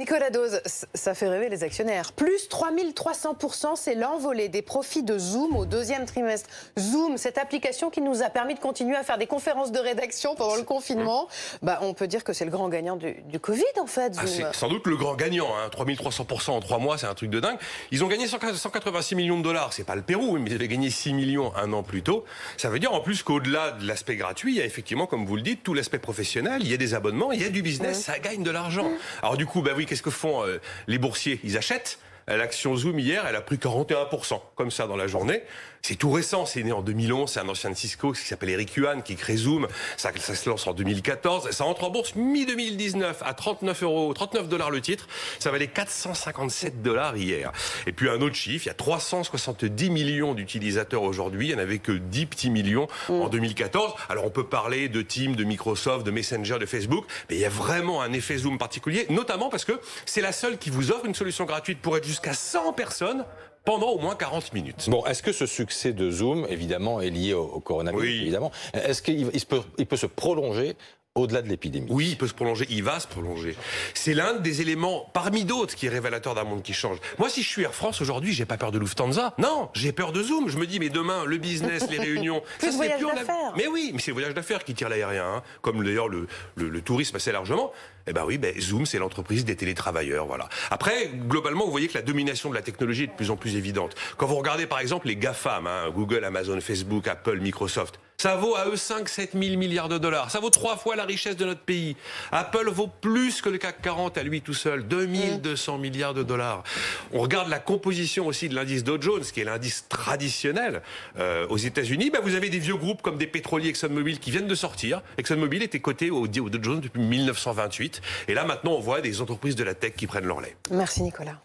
Nicolas Dose, ça fait rêver les actionnaires. Plus 3300%, c'est l'envolée des profits de Zoom au deuxième trimestre. Zoom, cette application qui nous a permis de continuer à faire des conférences de rédaction pendant le confinement, mm. bah, on peut dire que c'est le grand gagnant du, Covid, en fait. Ah, c'est sans doute le grand gagnant. Hein. 3300% en trois mois, c'est un truc de dingue. Ils ont gagné 186 millions de dollars. C'est pas le Pérou, mais ils avaient gagné 6 millions un an plus tôt. Ça veut dire, en plus, qu'au-delà de l'aspect gratuit, il y a effectivement, comme vous le dites, tout l'aspect professionnel. Il y a des abonnements, il y a du business, mm. ça gagne de l'argent. Alors, du coup, bah oui, qu'est-ce que font euh, les boursiers Ils achètent. Euh, l'action Zoom hier, elle a pris 41% comme ça dans la journée. C'est tout récent, c'est né en 2011, c'est un ancien Cisco qui s'appelle Eric Yuan qui crée Zoom, ça, se lance en 2014, ça entre en bourse mi-2019 à 39 euros, 39 dollars le titre, ça valait 457 dollars hier. Et puis un autre chiffre, il y a 370 millions d'utilisateurs aujourd'hui, il n'y en avait que 10 petits millions en 2014. Mm. Alors on peut parler de Teams, de Microsoft, de Messenger, de Facebook, mais il y a vraiment un effet Zoom particulier, notamment parce que c'est la seule qui vous offre une solution gratuite pour être jusqu'à 100 personnes pendant au moins 40 minutes. Bon, est-ce que ce succès de Zoom, évidemment, est lié au, coronavirus, oui. évidemment Est-ce qu'il peut se prolonger au-delà de l'épidémie. Oui, il peut se prolonger, il va se prolonger. C'est l'un des éléments parmi d'autres qui est révélateur d'un monde qui change. Moi, si je suis Air France aujourd'hui, j'ai pas peur de Lufthansa. Non, j'ai peur de Zoom. Je me dis, mais demain, le business, les réunions, ça c'est plus d'affaires. Mais oui, mais c'est le voyage d'affaires qui tire l'aérien, hein. comme d'ailleurs le, tourisme assez largement. Eh ben oui, ben, Zoom, c'est l'entreprise des télétravailleurs, voilà. Après, globalement, vous voyez que la domination de la technologie est de plus en plus évidente. Quand vous regardez par exemple les GAFAM, hein, Google, Amazon, Facebook, Apple, Microsoft, ça vaut à eux 5 7 000 milliards de dollars. Ça vaut trois fois la richesse de notre pays. Apple vaut plus que le CAC 40 à lui tout seul, 2200 mm. milliards de dollars. On regarde la composition aussi de l'indice Dow Jones, qui est l'indice traditionnel euh, aux États-Unis. Ben, vous avez des vieux groupes comme des pétroliers ExxonMobil qui viennent de sortir. ExxonMobil était coté au, Dow Jones depuis 1928. Et là, maintenant, on voit des entreprises de la tech qui prennent leur lait. Merci Nicolas.